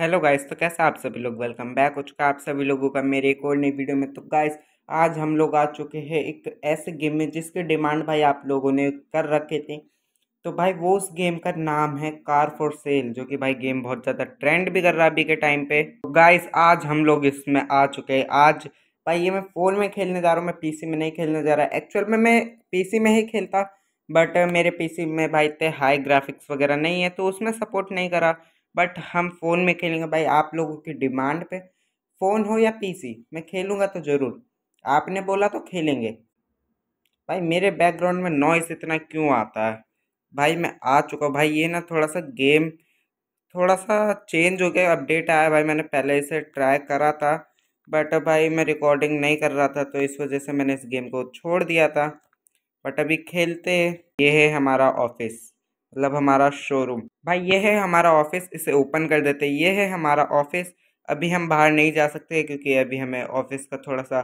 hello guys तो कैसा आप सभी लोग वेलकम बैक हो चुका आप सभी लोगों का मेरे एक और नई वीडियो में तो गाइस आज हम लोग आ चुके हैं एक ऐसे गेम में जिसके डिमांड भाई आप लोगों ने कर रखे थे तो भाई वो उस गेम का नाम है कार फॉर सेल जो कि भाई गेम बहुत ज़्यादा ट्रेंड भी कर रहा है अभी के टाइम पे तो गाइस आज हम लोग इसमें आ चुके हैं आज भाई ये मैं फ़ोन में खेलने जा रहा हूँ मैं पी में नहीं खेलने जा रहा एक्चुअल में मैं पी में ही खेलता बट मेरे पी में भाई इतने हाई ग्राफिक्स वगैरह नहीं है तो उसमें सपोर्ट नहीं करा बट हम फ़ोन में खेलेंगे भाई आप लोगों की डिमांड पे फ़ोन हो या पीसी मैं खेलूँगा तो ज़रूर आपने बोला तो खेलेंगे भाई मेरे बैकग्राउंड में नॉइस इतना क्यों आता है भाई मैं आ चुका हूँ भाई ये ना थोड़ा सा गेम थोड़ा सा चेंज हो गया अपडेट आया भाई मैंने पहले इसे ट्राई करा था बट भाई मैं रिकॉर्डिंग नहीं कर रहा था तो इस वजह से मैंने इस गेम को छोड़ दिया था बट अभी खेलते ये है हमारा ऑफिस मतलब हमारा शोरूम भाई ये है हमारा ऑफिस इसे ओपन कर देते ये है हमारा ऑफिस अभी हम बाहर नहीं जा सकते क्योंकि अभी हमें ऑफिस का थोड़ा सा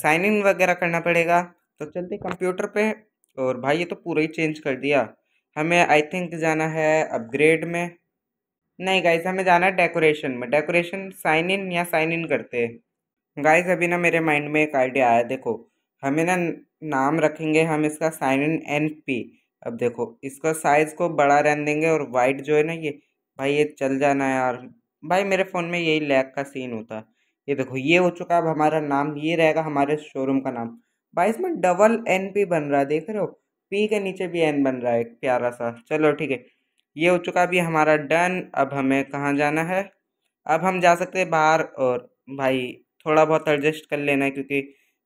साइन इन वगैरह करना पड़ेगा तो चलते कंप्यूटर पे और भाई ये तो पूरा ही चेंज कर दिया हमें आई थिंक जाना है अपग्रेड में नहीं गाइज हमें जाना है डेकोरेशन में डेकोरेशन साइन इन या साइन इन करते हैं गाइज अभी ना मेरे माइंड में एक आइडिया आया देखो हमें ना नाम रखेंगे हम इसका साइन इन एन पी अब देखो इसका साइज़ को बड़ा रहने देंगे और वाइट जो है ना ये भाई ये चल जाना यार भाई मेरे फ़ोन में यही लैग का सीन होता है ये देखो ये हो चुका है अब हमारा नाम ये रहेगा हमारे शोरूम का नाम भाई इसमें डबल एन पी बन रहा है देख रहे हो पी के नीचे भी एन बन रहा है एक प्यारा सा चलो ठीक है ये हो चुका अभी हमारा डन अब हमें कहाँ जाना है अब हम जा सकते हैं बाहर और भाई थोड़ा बहुत एडजस्ट कर लेना है क्योंकि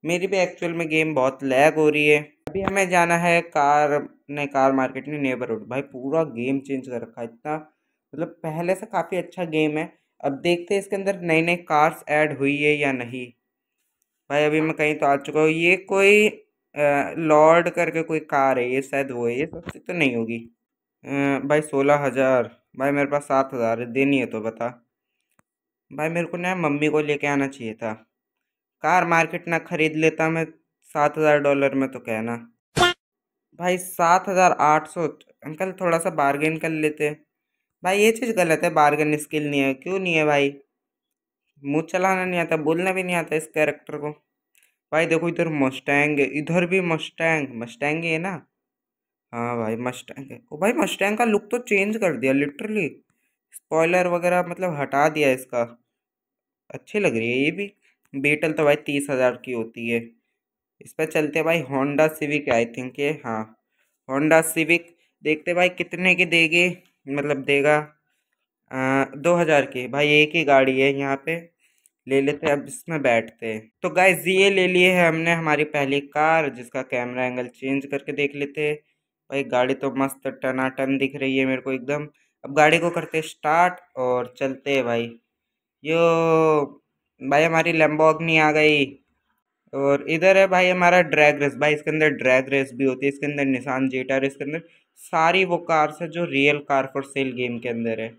मेरी भी एक्चुअल में गेम बहुत लैग हो रही है अभी हमें जाना है कार ने कार मार्केट में नेबरहुड भाई पूरा गेम चेंज कर रखा है इतना मतलब पहले से काफ़ी अच्छा गेम है अब देखते हैं इसके अंदर नई नई कार्स ऐड हुई है या नहीं भाई अभी मैं कहीं तो आ चुका हूँ ये कोई लॉर्ड करके कोई कार है ये शायद वो है ये सबसे तो नहीं होगी भाई सोलह हज़ार भाई मेरे पास सात हज़ार है देनी है तो बता भाई मेरे को ना मम्मी को लेके आना चाहिए था कार मार्केट ना ख़रीद लेता मैं सात हज़ार डॉलर में तो कहना भाई सात हज़ार आठ सौ अंकल थोड़ा सा बार्गेन कर लेते भाई ये चीज़ गलत है बार्गेन स्किल नहीं है क्यों नहीं है भाई मुँह चलाना नहीं आता बोलना भी नहीं आता इस कैरेक्टर को भाई देखो इधर मस्टैंग है इधर भी मस्टैंग मस्टैंग है ना हाँ भाई मस्टैंग है ओ भाई मस्टैंग का लुक तो चेंज कर दिया लिटरली स्पॉयलर वगैरह मतलब हटा दिया इसका अच्छी लग रही है ये भी बीटल तो भाई तीस हज़ार की होती है इस पर चलते भाई होंडा सिविक आई थिंक ये हाँ होंडा सिविक देखते भाई कितने की देगी मतलब देगा आ, दो हज़ार की भाई एक ही गाड़ी है यहाँ पे ले लेते अब इसमें बैठते हैं तो गाइज ये ले लिए है हमने हमारी पहली कार जिसका कैमरा एंगल चेंज करके देख लेते भाई गाड़ी तो मस्त टनाटन दिख रही है मेरे को एकदम अब गाड़ी को करते स्टार्ट और चलते भाई यो भाई हमारी लम्बोगनी आ गई और इधर है भाई हमारा ड्रैग रेस भाई इसके अंदर ड्रैग रेस भी होती है इसके अंदर निशान जेटर इसके अंदर सारी वो कार्स है जो real car for sale game के अंदर है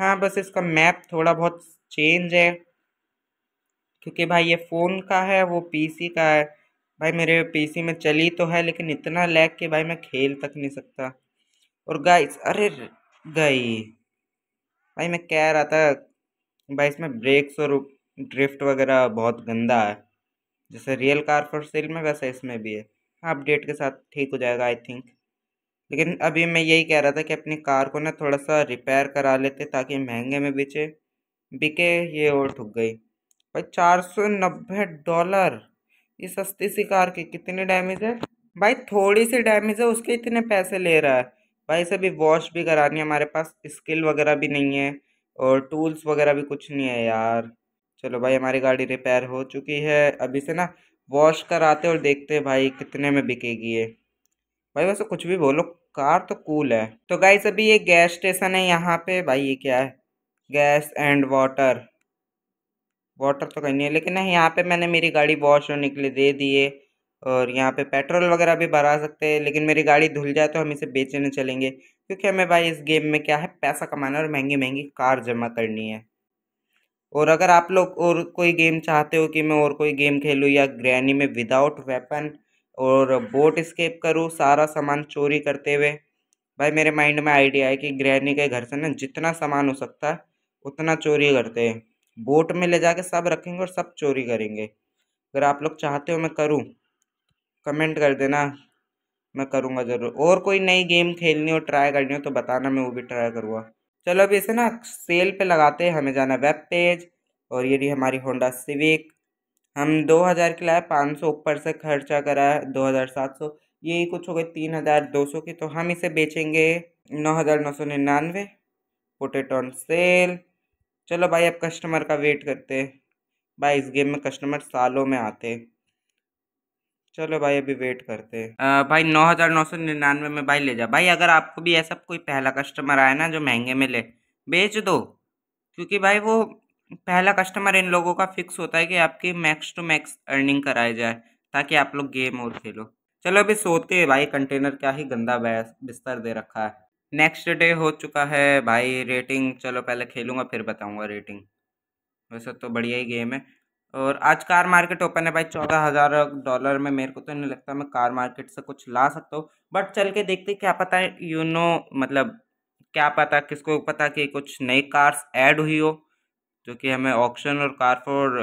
हाँ बस इसका मैप थोड़ा बहुत चेंज है क्योंकि भाई ये फ़ोन का है वो पीसी का है भाई मेरे पीसी में चली तो है लेकिन इतना लैग कि भाई मैं खेल तक नहीं सकता और गाइस अरे गई भाई मैं कह रहा था भाई इसमें ब्रेक्स और ड्रिफ्ट वगैरह बहुत गंदा है जैसे रियल कार फॉर सेल में वैसा इसमें भी है हाँ अपडेट के साथ ठीक हो जाएगा आई थिंक लेकिन अभी मैं यही कह रहा था कि अपनी कार को ना थोड़ा सा रिपेयर करा लेते ताकि महंगे में बेचे बिके ये और ठुक गई भाई चार सौ नब्बे डॉलर ये सस्ती सी कार की कितनी डैमेज है भाई थोड़ी सी डैमेज है उसके इतने पैसे ले रहा है भाई से भी वॉश भी करानी है हमारे पास स्किल वगैरह भी नहीं है और टूल्स वगैरह भी कुछ नहीं है यार चलो भाई हमारी गाड़ी रिपेयर हो चुकी है अभी से ना वॉश कराते और देखते हैं भाई कितने में बिकेगी ये भाई वैसे कुछ भी बोलो कार तो कूल है तो गाइस अभी ये गैस स्टेशन है यहाँ पे भाई ये क्या है गैस एंड वाटर वाटर तो कहीं नहीं है लेकिन यहाँ पे मैंने मेरी गाड़ी वॉश होने के लिए दे दिए और यहाँ पे पेट्रोल वगैरह भी भरा सकते हैं लेकिन मेरी गाड़ी धुल जाए तो हम इसे बेचने चलेंगे क्योंकि हमें भाई इस गेम में क्या है पैसा कमाना और महंगी महंगी कार जमा करनी है और अगर आप लोग और कोई गेम चाहते हो कि मैं और कोई गेम खेलूँ या ग्रैनी में विदाउट वेपन और बोट स्केप करूँ सारा सामान चोरी करते हुए भाई मेरे माइंड में आइडिया है कि ग्रैनी के घर से ना जितना सामान हो सकता है उतना चोरी करते हैं बोट में ले जाके सब रखेंगे और सब चोरी करेंगे अगर आप लोग चाहते हो मैं करूँ कमेंट कर देना मैं करूँगा ज़रूर और कोई नई गेम खेलनी हो ट्राई करनी हो तो बताना मैं वो भी ट्राई करूँगा चलो अभी इसे ना सेल पे लगाते हैं हमें जाना वेब पेज और ये रही हमारी होंडा सिविक हम 2000 के लाए 500 ऊपर से खर्चा करा है 2700 यही कुछ हो गई 3200 की तो हम इसे बेचेंगे 9999 पोटेट ऑन सेल चलो भाई अब कस्टमर का वेट करते भाई इस गेम में कस्टमर सालों में आते चलो भाई अभी वेट करते हैं भाई नौ हज़ार नौ सौ निन्यानवे में भाई ले जा भाई अगर आपको भी ऐसा कोई पहला कस्टमर आया ना जो महंगे में ले बेच दो क्योंकि भाई वो पहला कस्टमर इन लोगों का फिक्स होता है कि आपकी मैक्स टू मैक्स अर्निंग कराई जाए ताकि आप लोग गेम और खेलो चलो अभी सोते हैं भाई कंटेनर क्या ही गंदा बिस्तर दे रखा है नेक्स्ट डे हो चुका है भाई रेटिंग चलो पहले खेलूँगा फिर बताऊँगा रेटिंग वैसे तो बढ़िया ही गेम है और आज कार मार्केट ओपन है भाई चौदह हज़ार डॉलर में मेरे को तो नहीं लगता मैं कार मार्केट से कुछ ला सकता हूँ बट चल के देखते क्या पता है यू नो मतलब क्या पता किसको पता कि कुछ नई कार्स ऐड हुई हो जो कि हमें ऑक्शन और कार फॉर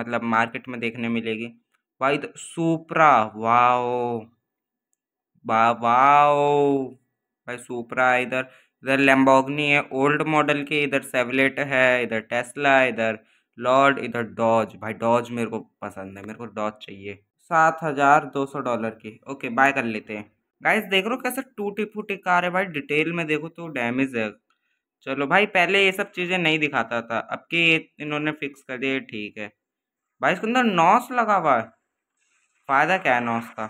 मतलब मार्केट में देखने मिलेगी भाई तो सुपरा वाओ बा वाओ भाई सुपरा इधर इधर लेम्बोगनी है ओल्ड मॉडल के इधर सेवलेट है इधर टेस्ला इधर लॉर्ड इधर डॉज भाई डॉज मेरे को पसंद है मेरे को डॉज चाहिए सात हज़ार दो सौ डॉलर की ओके बाय कर लेते हैं गाइस देख रहे हो कैसे टूटी फूटी कार है भाई डिटेल में देखो तो डैमेज है चलो भाई पहले ये सब चीज़ें नहीं दिखाता था अब कि इन्होंने फिक्स कर दिया ठीक है भाई इसके अंदर नॉस लगा हुआ है फ़ायदा क्या है नॉस का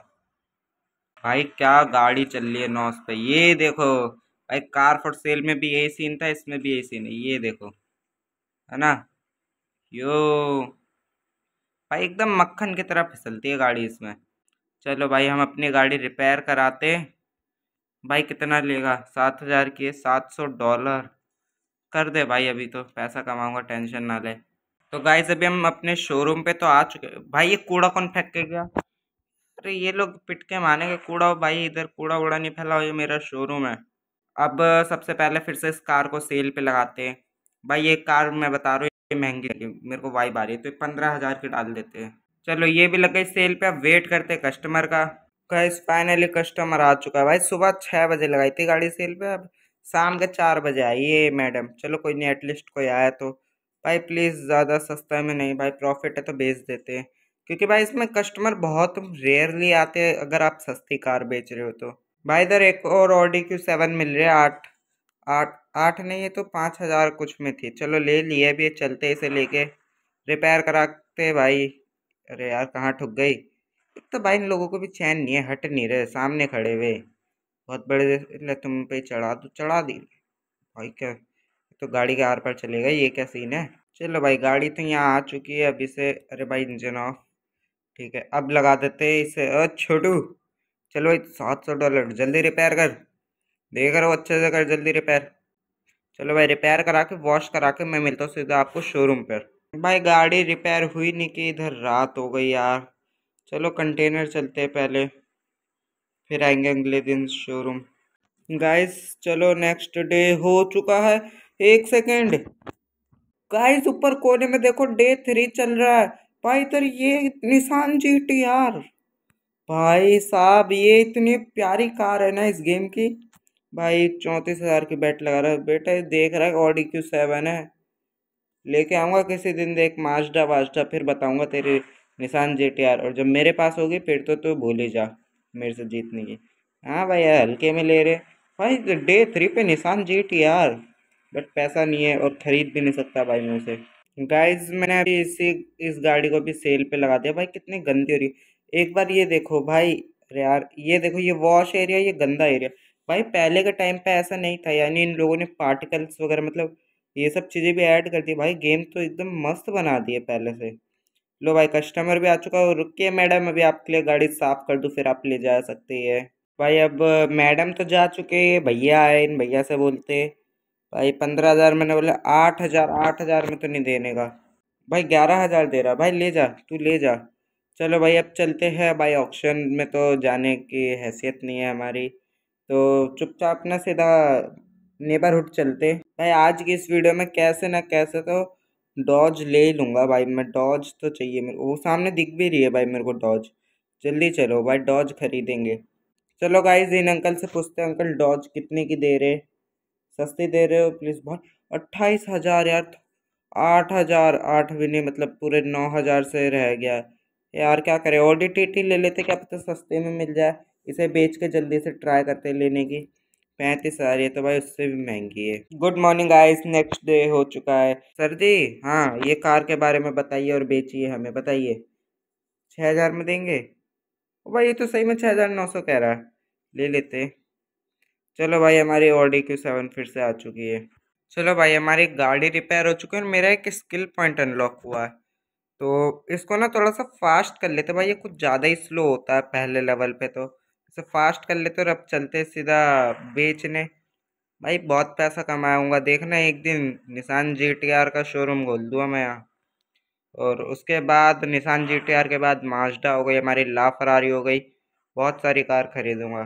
भाई क्या गाड़ी चल रही है नॉस पे ये देखो भाई कार फॉर सेल में भी यही सीन था इसमें भी यही सीन है ये देखो है ना यो भाई एकदम मक्खन की तरह फिसलती है गाड़ी इसमें चलो भाई हम अपनी गाड़ी रिपेयर कराते भाई कितना लेगा सात हज़ार के सात सौ डॉलर कर दे भाई अभी तो पैसा कमाऊंगा टेंशन ना ले तो गाइस अभी हम अपने शोरूम पे तो आ चुके भाई ये कूड़ा कौन फेंक के गया अरे ये लोग पिट के मानेंगे कूड़ा भाई इधर कूड़ा वूड़ा नहीं फैला ये मेरा शोरूम है अब सबसे पहले फिर से इस कार को सेल पे लगाते हैं भाई ये कार मैं बता रहा हूँ महंगे मेरे को वाइब आ रही है तो पंद्रह हज़ार की डाल देते हैं चलो ये भी लग गई सेल पे अब वेट करते हैं कस्टमर का गैस फाइनली कस्टमर आ चुका है भाई सुबह छः बजे लगाई थी गाड़ी सेल पे अब शाम के चार बजे आई ये मैडम चलो कोई नहीं एटलीस्ट कोई आया तो भाई प्लीज़ ज़्यादा सस्ता में नहीं भाई प्रॉफिट है तो बेच देते हैं क्योंकि भाई इसमें कस्टमर बहुत रेयरली आते अगर आप सस्ती कार बेच रहे हो तो भाई इधर एक और ऑडी क्यू सेवन मिल रही है आठ आठ आठ नहीं है तो पाँच हज़ार कुछ में थी चलो ले लिए भी चलते इसे लेके रिपेयर कराते भाई अरे यार कहाँ ठुक गई तो भाई इन लोगों को भी चैन नहीं है हट नहीं रहे सामने खड़े हुए बहुत बड़े तुम पे चढ़ा दो चढ़ा दी भाई क्या तो गाड़ी के आर पर चले गए ये क्या सीन है चलो भाई गाड़ी तो यहाँ आ चुकी है अभी से अरे भाई इंजन ऑफ ठीक है अब लगा देते इसे अ छोटू चलो भाई सात सौ डॉलर जल्दी रिपेयर कर देख रहे हो अच्छे से कर जल्दी रिपेयर चलो भाई रिपेयर करा के वॉश करा के मैं मिलता हूँ सीधा आपको शोरूम पर भाई गाड़ी रिपेयर हुई नहीं कि इधर रात हो गई यार चलो कंटेनर चलते हैं पहले फिर आएंगे अगले दिन शोरूम गाइस चलो नेक्स्ट डे हो चुका है एक सेकेंड गाइस ऊपर कोने में देखो डे थ्री चल रहा है भाई इधर ये निशान जीट यार भाई साहब ये इतनी प्यारी कार है ना इस गेम की भाई चौंतीस हज़ार की बैट लगा रहा है बेटा ये देख रहा है ऑडी क्यू सेवन है लेके आऊँगा किसी दिन देख माजडा वाजडा फिर बताऊँगा तेरे निशान जे टी आर और जब मेरे पास होगी फिर तो तू भूल ही जा मेरे से जीतने की हाँ भाई यार हल्के में ले रहे भाई डे थ्री पे निशान जे टी आर बट पैसा नहीं है और ख़रीद भी नहीं सकता भाई मैं उसे गाइज मैंने अभी इसी इस गाड़ी को भी सेल पे लगा दिया भाई कितनी गंदी हो रही है एक बार ये देखो भाई अरे यार ये देखो ये वॉश एरिया ये गंदा एरिया भाई पहले के टाइम पे ऐसा नहीं था यानी इन लोगों ने पार्टिकल्स वगैरह मतलब ये सब चीज़ें भी ऐड कर दी भाई गेम तो एकदम मस्त बना दिए पहले से लो भाई कस्टमर भी आ चुका है रुकिए मैडम अभी आपके लिए गाड़ी साफ़ कर दूँ फिर आप ले जा सकते हैं भाई अब मैडम तो जा चुके हैं भैया आए इन भैया से बोलते भाई पंद्रह हज़ार मैंने बोला आठ हज़ार आठ हज़ार में तो नहीं देने का भाई ग्यारह हज़ार दे रहा भाई ले जा तू ले जा चलो भाई अब चलते हैं भाई ऑक्शन में तो जाने की हैसियत नहीं है हमारी तो चुपचाप ना सीधा नेबरहुड चलते भाई आज की इस वीडियो में कैसे ना कैसे तो डॉज ले ही लूँगा भाई मैं डॉज तो चाहिए मेरे को वो सामने दिख भी रही है भाई मेरे को डॉज जल्दी चलो भाई डॉज खरीदेंगे चलो गाइस इन अंकल से पूछते हैं अंकल डॉज कितने की दे रहे सस्ती दे रहे हो प्लीज़ बहुत अट्ठाईस हज़ार यार आठ हज़ार आठ भी नहीं मतलब पूरे नौ हज़ार से रह गया यार क्या करें ओडी टी ले लेते क्या पता सस्ते में मिल जाए इसे बेच के जल्दी से ट्राई करते हैं लेने की पैंतीस हज़ार ये तो भाई उससे भी महंगी है good morning guys next day हो चुका है सर जी हाँ ये कार के बारे में बताइए और बेचिए हमें बताइए छः हज़ार में देंगे भाई ये तो सही में छः हज़ार नौ सौ कह रहा है ले लेते चलो भाई हमारी ऑडी क्यू सेवन फिर से आ चुकी है चलो भाई हमारी गाड़ी रिपेयर हो चुकी है और मेरा एक स्किल पॉइंट अनलॉक हुआ है तो इसको ना थोड़ा सा फास्ट कर लेते भाई ये कुछ ज़्यादा ही स्लो होता है पहले लेवल पर तो इसे फास्ट कर लेते तो और अब चलते सीधा बेचने भाई बहुत पैसा कमाऊंगा देखना एक दिन निशान जी टी आर का शोरूम खोल दूँगा मैं यहाँ और उसके बाद निशान जी टी आर के बाद माजडा हो गई हमारी ला फरारी हो गई बहुत सारी कार खरीदूँगा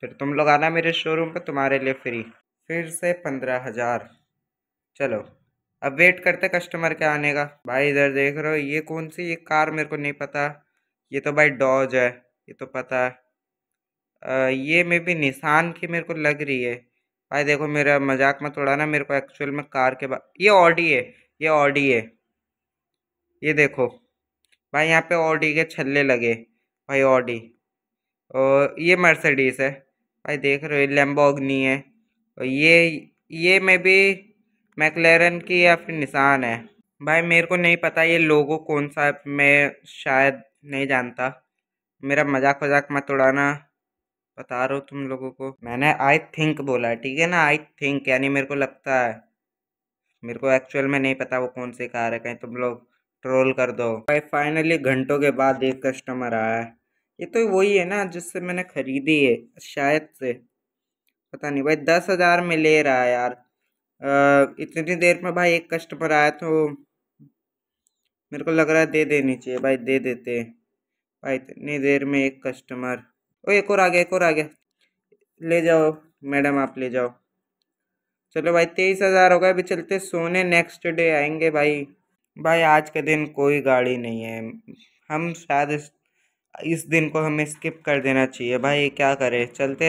फिर तुम लोग आना मेरे शोरूम पर तुम्हारे लिए फ्री फिर से पंद्रह हज़ार चलो अब वेट करते कस्टमर के आने का भाई इधर देख रहे हो ये कौन सी ये कार मेरे को नहीं पता ये तो भाई डॉज है ये तो पता है ये मे भी निशान की मेरे को लग रही है भाई देखो मेरा मजाक मत उड़ाना मेरे को एक्चुअल में कार के बाद ये ऑडी है ये ऑडी है ये देखो भाई यहाँ पे ऑडी के छल्ले लगे भाई ऑडी और ये मर्सिडीज है भाई देख रहे हो लेम्बोगनी है और ये ये मे भी मैकलेरन की या फिर निशान है भाई मेरे को नहीं पता ये लोगो कौन सा मैं शायद नहीं जानता मेरा मजाक वजाक मत उड़ाना बता रहा हूँ तुम लोगों को मैंने आई थिंक बोला ठीक है ना आई थिंक यानी मेरे को लगता है मेरे को एक्चुअल में नहीं पता वो कौन सी कार है कहीं तुम लोग ट्रोल कर दो भाई फाइनली घंटों के बाद एक कस्टमर आया है ये तो वही है ना जिससे मैंने खरीदी है शायद से पता नहीं भाई दस हज़ार में ले रहा है यार आ, इतनी देर में भाई एक कस्टमर आया तो मेरे को लग रहा है दे देनी चाहिए भाई दे देते भाई इतनी देर में एक कस्टमर ओ एक और आ गया एक और आ गया ले जाओ मैडम आप ले जाओ चलो भाई तेईस हज़ार हो गए अभी चलते सोने नेक्स्ट डे आएंगे भाई भाई आज के दिन कोई गाड़ी नहीं है हम शायद इस, इस दिन को हमें स्किप कर देना चाहिए भाई क्या करें चलते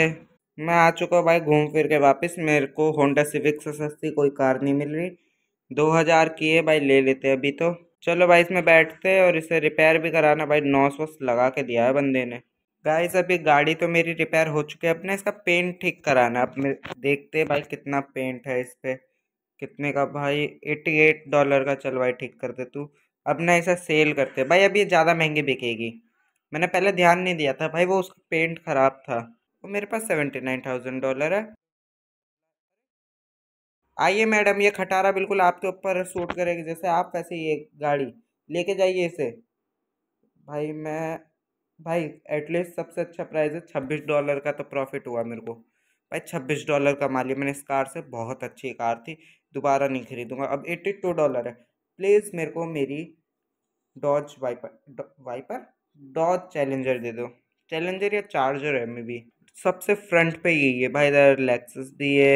मैं आ चुका हूँ भाई घूम फिर के वापस मेरे को होंडा सिविक से सस्ती कोई कार नहीं मिल रही दो हज़ार की है भाई ले लेते अभी तो चलो भाई इसमें बैठते और इसे रिपेयर भी कराना भाई नौ सौ लगा के दिया है बंदे ने गाइस अभी गाड़ी तो मेरी रिपेयर हो चुकी है अपने इसका पेंट ठीक कराना अब देखते हैं भाई कितना पेंट है इस पर कितने का भाई एट्टी एट डॉलर का चल भाई ठीक कर दे तू अब ना ऐसा सेल करते भाई अभी ज़्यादा महंगी बिकेगी मैंने पहले ध्यान नहीं दिया था भाई वो उसका पेंट ख़राब था वो मेरे पास सेवेंटी नाइन थाउजेंड डॉलर है आइए मैडम ये खटारा बिल्कुल आपके ऊपर सूट करेगी जैसे आप वैसे ये गाड़ी लेके जाइए इसे भाई मैं भाई एटलीस्ट सबसे अच्छा प्राइस है छब्बीस डॉलर का तो प्रॉफिट हुआ मेरे को भाई छब्बीस डॉलर का मान लिया मैंने इस कार से बहुत अच्छी कार थी दोबारा नहीं खरीदूंगा अब एट्टी टू डॉलर है प्लीज़ मेरे को मेरी Dodge Viper Viper Dodge Challenger दे दो चैलेंजर या चार्जर है मे भी सबसे फ्रंट पे यही है भाई इधर लेक्सस भी है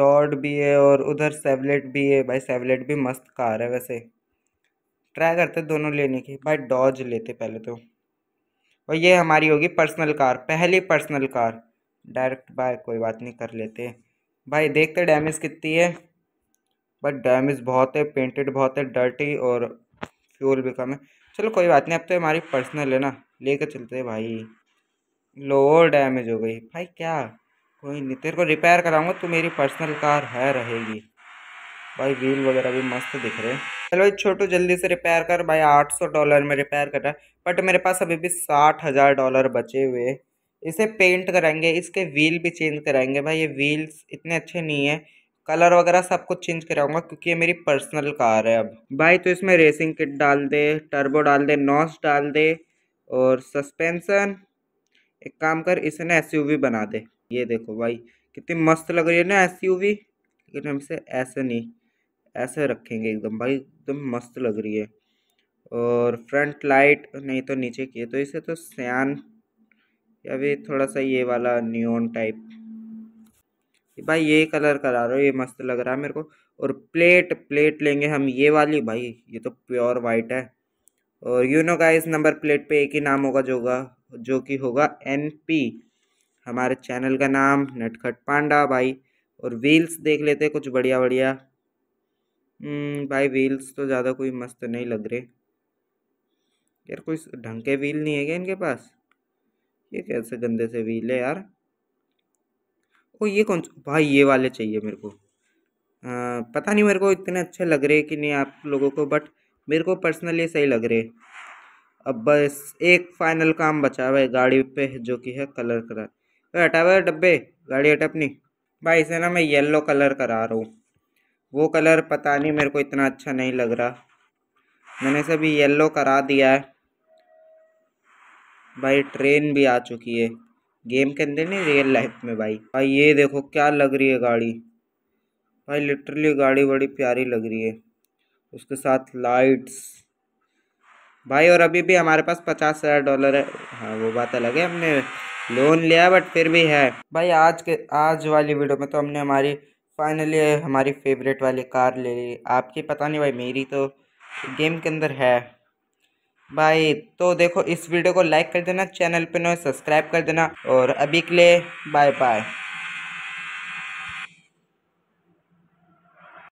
लॉर्ड भी है और उधर सेवलेट भी है भाई सेवलेट भी मस्त कार है वैसे ट्राई करते दोनों लेने की भाई डॉज लेते पहले तो और ये हमारी होगी पर्सनल कार पहली पर्सनल कार डायरेक्ट बाय कोई बात नहीं कर लेते भाई देखते डैमेज कितनी है बट डैमेज बहुत है पेंटेड बहुत है डर्टी और फ्यूल भी कम है चलो कोई बात नहीं अब तो हमारी पर्सनल है ना लेकर चलते भाई लोअर डैमेज हो गई भाई क्या कोई नहीं तेरे को रिपेयर कराऊंगा तो मेरी पर्सनल कार है रहेगी भाई व्हील वगैरह भी मस्त दिख रहे हैं चलो छोटो जल्दी से रिपेयर कर भाई आठ सौ डॉलर में रिपेयर कर रहा है बट मेरे पास अभी भी साठ हज़ार डॉलर बचे हुए इसे पेंट कराएंगे इसके व्हील भी चेंज कराएंगे भाई ये व्हील्स इतने अच्छे नहीं है कलर वगैरह सब कुछ चेंज कराऊंगा क्योंकि ये मेरी पर्सनल कार है अब भाई तो इसमें रेसिंग किट डाल दे टर्बो डाल दे नॉस डाल दे और सस्पेंसन एक काम कर इसे ना एस बना दे ये देखो भाई कितनी मस्त लग रही है ना एस लेकिन हमसे ऐसे नहीं ऐसे रखेंगे एकदम भाई एकदम मस्त लग रही है और फ्रंट लाइट नहीं तो नीचे की है तो इसे तो सैन या भी थोड़ा सा ये वाला न्यून टाइप भाई ये कलर करा रहा हो ये मस्त लग रहा है मेरे को और प्लेट प्लेट लेंगे हम ये वाली भाई ये तो प्योर वाइट है और you know guys number plate पे एक ही नाम होगा जो होगा जो कि होगा एन पी हमारे चैनल का नाम नटखट पांडा भाई और व्हील्स देख लेते हैं कुछ बढ़िया बढ़िया हम्म, भाई व्हील्स तो ज़्यादा कोई मस्त नहीं लग रहे यार कोई ढंग के व्हील नहीं है क्या इनके पास ये कैसे गंदे से व्हील है यार ओ ये कौन भाई ये वाले चाहिए मेरे को आ, पता नहीं मेरे को इतने अच्छे लग रहे कि नहीं आप लोगों को बट मेरे को पर्सनली सही लग रहे अब बस एक फाइनल काम बचा हुआ है गाड़ी पे जो कि है कलर करा हटा हुआ डब्बे गाड़ी हटा अपनी भाई इसे ना मैं येलो कलर करा रहा हूँ वो कलर पता नहीं मेरे को इतना अच्छा नहीं लग रहा मैंने से भी येलो करा दिया है भाई ट्रेन भी आ चुकी है गेम के अंदर नहीं रियल लाइफ में भाई भाई ये देखो क्या लग रही है गाड़ी भाई लिटरली गाड़ी बड़ी प्यारी लग रही है उसके साथ लाइट्स भाई और अभी भी हमारे पास पचास हज़ार डॉलर है हाँ वो बात अलग है हमने लोन लिया बट फिर भी है भाई आज के आज वाली वीडियो में तो हमने हमारी फाइनली हमारी फेवरेट वाली कार ले ली आपकी पता नहीं भाई मेरी तो गेम के अंदर है भाई तो देखो इस वीडियो को लाइक कर देना चैनल पे नए सब्सक्राइब कर देना और अभी के लिए बाय बाय